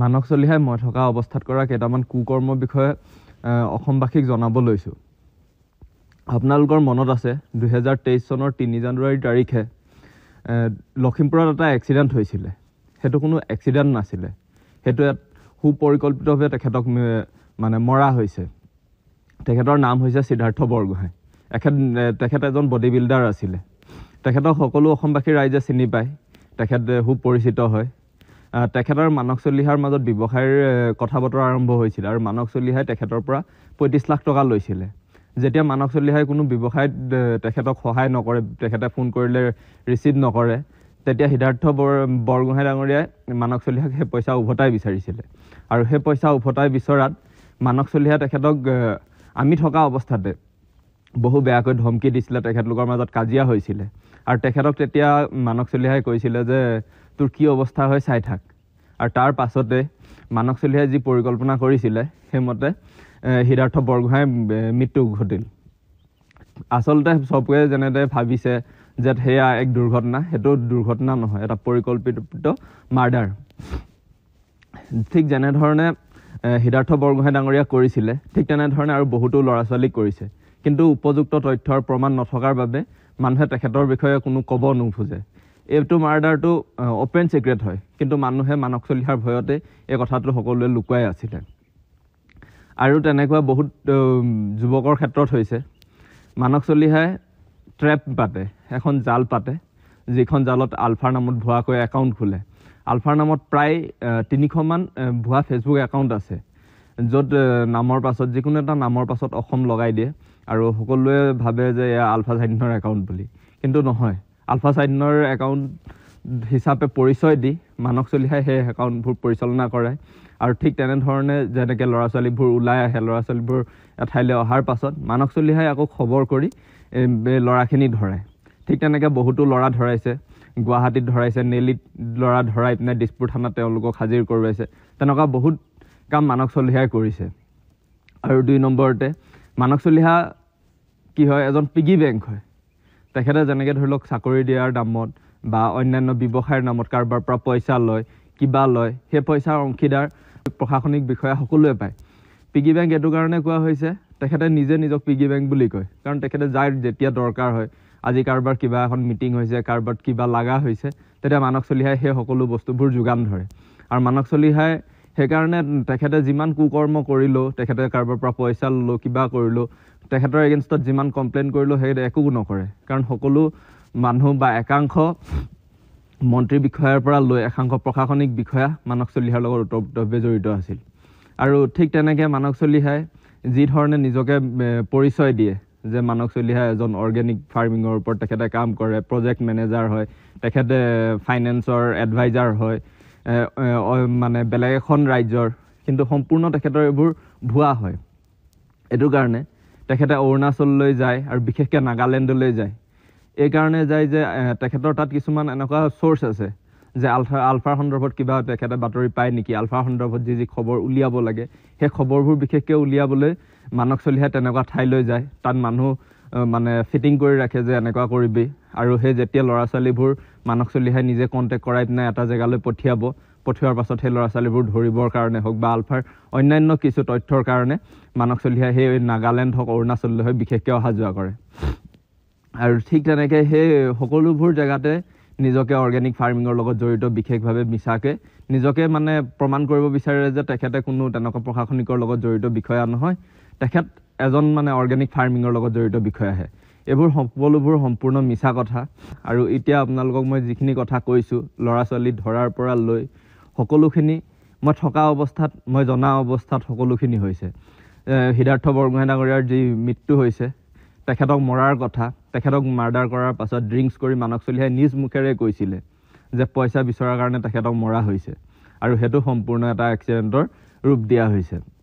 মানস চলিহাই মই থকা অৱস্থাত কৰা কেইটামান কুকৰ্মৰ বিষয়ে অসমবাসীক জনাব লৈছোঁ আপোনালোকৰ মনত আছে দুহেজাৰ তেইছ চনৰ তিনি জানুৱাৰী তাৰিখে লখিমপুৰত এটা এক্সিডেণ্ট হৈছিলে সেইটো কোনো এক্সিডেণ্ট নাছিলে সেইটো ইয়াত সুপৰিকল্পিতভাৱে তেখেতক মানে মৰা হৈছে তেখেতৰ নাম হৈছে সিদ্ধাৰ্থ বৰগোহাঁই এখেত তেখেত এজন বডি বিল্ডাৰ আছিলে তেখেতক সকলো অসমবাসী ৰাইজে চিনি পায় তেখেত সুপৰিচিত হয় তেখেতৰ মানস চলিহাৰ মাজত ব্যৱসায়ৰ কথা বতৰা আৰম্ভ হৈছিলে আৰু মানস চলিহাই তেখেতৰ পৰা পঁয়ত্ৰিছ লাখ টকা লৈছিলে যেতিয়া মানস চলিহাই কোনো ব্যৱসায়ত তেখেতক সহায় নকৰে তেখেতে ফোন কৰিলে ৰিচিভ নকৰে তেতিয়া সিদ্ধাৰ্থ বৰ বৰগোহাঁই ডাঙৰীয়াই মানস চলিহাক সেই পইচা উভতাই বিচাৰিছিলে আৰু সেই পইচা উভতাই বিচৰাত মানস চলিহাই তেখেতক আমি থকা অৱস্থাতে বহু বেয়াকৈ ধমকি দিছিলে তেখেতলোকৰ মাজত কাজিয়া হৈছিলে আৰু তেখেতক তেতিয়া মানস চলিহাই কৈছিলে যে তোৰ কি অৱস্থা হয় চাই থাক আৰু তাৰ পাছতে মানস চলিহাই যি পৰিকল্পনা কৰিছিলে সেইমতে সিদ্ধাৰ্থ বৰগোহাঁই মৃত্যু ঘটিল আচলতে চবকে যেনেদৰে ভাবিছে যে সেয়া এক দুৰ্ঘটনা সেইটো দুৰ্ঘটনা নহয় এটা পৰিকল্পিত মাৰ্ডাৰ ঠিক যেনেধৰণে সিদ্ধাৰ্থ বৰগোহাঁই ডাঙৰীয়া কৰিছিলে ঠিক তেনেধৰণে আৰু বহুতো ল'ৰা ছোৱালীক কৰিছে কিন্তু উপযুক্ত তথ্যৰ প্ৰমাণ নথকাৰ বাবে মানুহে তেখেতৰ বিষয়ে কোনো ক'ব নোখোজে এইটো মাৰ্ডাৰটো অ'পেন চিক্ৰেট হয় কিন্তু মানুহে মানক চলিহাৰ ভয়তে এই কথাটো সকলোৱে লুকুৱাই আছিলে আৰু তেনেকুৱা বহুত যুৱকৰ ক্ষেত্ৰত হৈছে মানক চলিহাই ট্ৰেপ পাতে এখন জাল পাতে যিখন জালত আলফাৰ নামত ভুৱাকৈ একাউণ্ট খোলে আলফাৰ নামত প্ৰায় তিনিশমান ভুৱা ফেচবুক একাউণ্ট আছে য'ত নামৰ পাছত যিকোনো এটা নামৰ পাছত অসম লগাই দিয়ে আৰু সকলোৱে ভাবে যে এয়া আলফা চাইনৰ একাউণ্ট বুলি কিন্তু নহয় আলফা চাইনৰ একাউণ্ট হিচাপে পৰিচয় দি মানক চলিহাই সেই একাউণ্টবোৰ পৰিচালনা কৰে আৰু ঠিক তেনেধৰণে যেনেকৈ ল'ৰা ছোৱালীবোৰ ওলাই আহে ল'ৰা ছোৱালীবোৰ এঠাইলৈ অহাৰ পাছত মানক চলিহাই আকৌ খবৰ কৰি ল'ৰাখিনি ধৰে ঠিক তেনেকৈ বহুতো ল'ৰা ধৰাইছে গুৱাহাটীত ধৰাইছে নেলিত ল'ৰা ধৰাই পিনে দিছপুৰ থানাত তেওঁলোকক হাজিৰ কৰোৱাইছে তেনেকুৱা বহুত কাম মানক চলিহাই কৰিছে আৰু দুই নম্বৰতে মানস চলিহা কি হয় এজন পিগি বেংক হয় তেখেতে যেনেকৈ ধৰি লওক চাকৰি দিয়াৰ দামত বা অন্যান্য ব্যৱসায়ৰ নামত কাৰোবাৰ পৰা পইচা লয় কিবা লয় সেই পইচাৰ অংশীদাৰ প্ৰশাসনিক বিষয়া সকলোৱে পায় পিগি বেংক এইটো কাৰণে কোৱা হৈছে তেখেতে নিজে নিজক পিগি বেংক বুলি কয় কাৰণ তেখেতে যাৰ যেতিয়া দৰকাৰ হয় আজি কাৰোবাৰ কিবা এখন মিটিং হৈছে কাৰোবাৰ কিবা লগা হৈছে তেতিয়া মানস চলিহাই সেই সকলো বস্তুবোৰ যোগান ধৰে আৰু মানস চলিহাই সেইকাৰণে তেখেতে যিমান কুকৰ্ম কৰিলোঁ তেখেতে কাৰোবাৰ পৰা পইচা ল'লোঁ কিবা কৰিলোঁ তেখেতৰ এগেইনষ্টত যিমান কমপ্লেইন কৰিলোঁ সেই একো নকৰে কাৰণ সকলো মানুহ বা একাংশ মন্ত্ৰী বিষয়াৰ পৰা লৈ একাংশ প্ৰশাসনিক বিষয়া মানস চলিহাৰ লগত ওতঃপ্ৰোতভাৱে জড়িত আছিল আৰু ঠিক তেনেকৈ মানস চলিহাই যিধৰণে নিজকে পৰিচয় দিয়ে যে মানস চলিহাই এজন অৰ্গেনিক ফাৰ্মিঙৰ ওপৰত তেখেতে কাম কৰে প্ৰজেক্ট মেনেজাৰ হয় তেখেতে ফাইনেন্সৰ এডভাইজাৰ হয় মানে বেলেগ এখন ৰাজ্যৰ কিন্তু সম্পূৰ্ণ তেখেতৰ এইবোৰ ভুৱা হয় এইটো কাৰণে তেখেতে অৰুণাচললৈ যায় আৰু বিশেষকৈ নাগালেণ্ডলৈ যায় এইকাৰণে যায় যে তেখেতৰ তাত কিছুমান এনেকুৱা চ'ৰ্চ আছে যে আলফা আলফাৰ সন্দৰ্ভত কিবা তেখেতে বাতৰি পায় নেকি আলফাৰ সন্দৰ্ভত যি যি খবৰ উলিয়াব লাগে সেই খবৰবোৰ বিশেষকৈ উলিয়াবলৈ মানস চলিহাই তেনেকুৱা ঠাইলৈ যায় তাত মানুহ মানে ফিটিং কৰি ৰাখে যে এনেকুৱা কৰিবি আৰু সেই যেতিয়া ল'ৰা ছোৱালীবোৰ মানস চলিহাই নিজে কণ্টেক্ট কৰাই পিনে এটা জেগালৈ পঠিয়াব পঠিওৱাৰ পাছত সেই ল'ৰা ছোৱালীবোৰ ধৰিবৰ কাৰণে হওক বা আলফাৰ অন্যান্য কিছু তথ্যৰ কাৰণে মানস চলিহাই সেই নাগালেণ্ড হওক অৰুণাচললৈ হওক বিশেষকৈ অহা যোৱা কৰে আৰু ঠিক তেনেকৈ সেই সকলোবোৰ জেগাতে নিজকে অৰ্গেনিক ফাৰ্মিঙৰ লগত জড়িত বিশেষভাৱে মিছাকৈ নিজকে মানে প্ৰমাণ কৰিব বিচাৰে যে তেখেতে কোনো তেনেকুৱা প্ৰশাসনিকৰ লগত জড়িত বিষয়া নহয় তেখেত এজন মানে অৰ্গেনিক ফাৰ্মিঙৰ লগত জড়িত বিষয় আহে এইবোৰ সকলোবোৰ সম্পূৰ্ণ মিছা কথা আৰু এতিয়া আপোনালোকক মই যিখিনি কথা কৈছোঁ ল'ৰা ছোৱালী ধৰাৰ পৰা লৈ সকলোখিনি মই থকা অৱস্থাত মই জনা অৱস্থাত সকলোখিনি হৈছে সিদ্ধাৰ্থ বৰগোহাঁই ডাঙৰীয়াৰ যি মৃত্যু হৈছে তেখেতক মৰাৰ কথা তেখেতক মাৰ্ডাৰ কৰাৰ পাছত ড্ৰিংকছ কৰি মানক চলিহাই নিজ মুখেৰে কৈছিলে যে পইচা বিচৰাৰ কাৰণে তেখেতক মৰা হৈছে আৰু সেইটো সম্পূৰ্ণ এটা এক্সিডেণ্টৰ ৰূপ দিয়া হৈছে